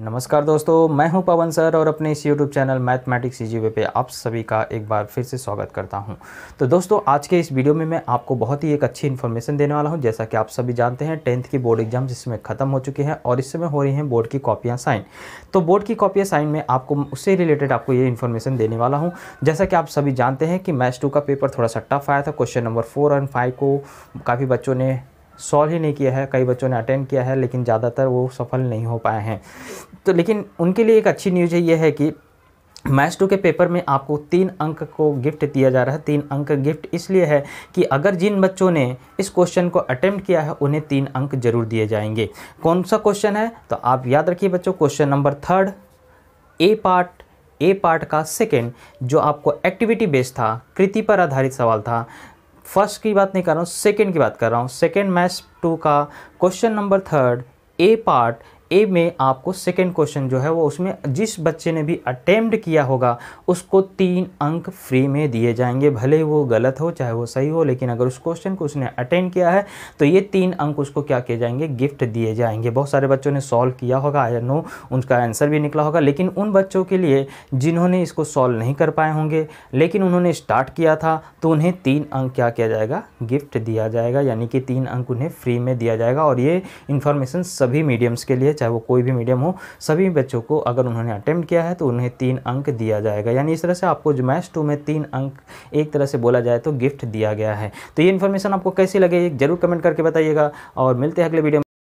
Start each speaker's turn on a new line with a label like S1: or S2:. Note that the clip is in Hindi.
S1: नमस्कार दोस्तों मैं हूं पवन सर और अपने इस यूट्यूब चैनल मैथमेटिक्स इजी पे आप सभी का एक बार फिर से स्वागत करता हूं तो दोस्तों आज के इस वीडियो में मैं आपको बहुत ही एक अच्छी इन्फॉर्मेशन देने वाला हूं जैसा कि आप सभी जानते हैं टेंथ की बोर्ड एग्जाम जिसमें ख़त्म हो चुके हैं और इस समय हो रही हैं बोर्ड की कॉपियाँ साइन तो बोर्ड की कॉपियाँ साइन में आपको उससे रिलेटेड आपको ये इन्फॉर्मेशन देने वाला हूँ जैसा कि आप सभी जानते हैं कि मैथ्स टू का पेपर थोड़ा सा टफ आया था question number four and five को काफ़ी बच्चों ने सॉल्व ही नहीं किया है कई बच्चों ने अटेंड किया है लेकिन ज़्यादातर वो सफल नहीं हो पाए हैं तो लेकिन उनके लिए एक अच्छी न्यूज़ ये है कि मैथ्स टू के पेपर में आपको तीन अंक को गिफ्ट दिया जा रहा है तीन अंक गिफ्ट इसलिए है कि अगर जिन बच्चों ने इस क्वेश्चन को अटेम्प्ट किया है उन्हें तीन अंक जरूर दिए जाएंगे कौन सा क्वेश्चन है तो आप याद रखिए बच्चों question number third A part A part का सेकेंड जो आपको एक्टिविटी बेस्ड था कृति पर आधारित सवाल था फर्स्ट की बात नहीं कर रहा हूँ सेकेंड की बात कर रहा हूँ सेकेंड मैथ्स टू का question number third A part A में आपको सेकेंड क्वेश्चन जो है वो उसमें जिस बच्चे ने भी अटेम्प्ट किया होगा उसको तीन अंक फ्री में दिए जाएंगे भले वो गलत हो चाहे वो सही हो लेकिन अगर उस क्वेश्चन को उसने अटेंड किया है तो ये तीन अंक उसको क्या किए जाएंगे गिफ्ट दिए जाएंगे बहुत सारे बच्चों ने सॉल्व किया होगा आई नो उनका आंसर भी निकला होगा लेकिन उन बच्चों के लिए जिन्होंने इसको सॉल्व नहीं कर पाए होंगे लेकिन उन्होंने स्टार्ट किया था तो उन्हें तीन अंक क्या किया जाएगा गिफ्ट दिया जाएगा यानी कि तीन अंक उन्हें फ्री में दिया जाएगा और ये इन्फॉर्मेशन सभी मीडियम्स के लिए चाहे वो कोई भी मीडियम हो सभी बच्चों को अगर उन्होंने अटैम्प्ट किया है तो उन्हें तीन अंक दिया जाएगा यानी इस तरह से आपको जो मैथ्स टू में तीन अंक एक तरह से बोला जाए तो गिफ्ट दिया गया है तो ये इन्फॉर्मेशन आपको कैसी लगे जरूर कमेंट करके बताइएगा और मिलते हैं अगले वीडियो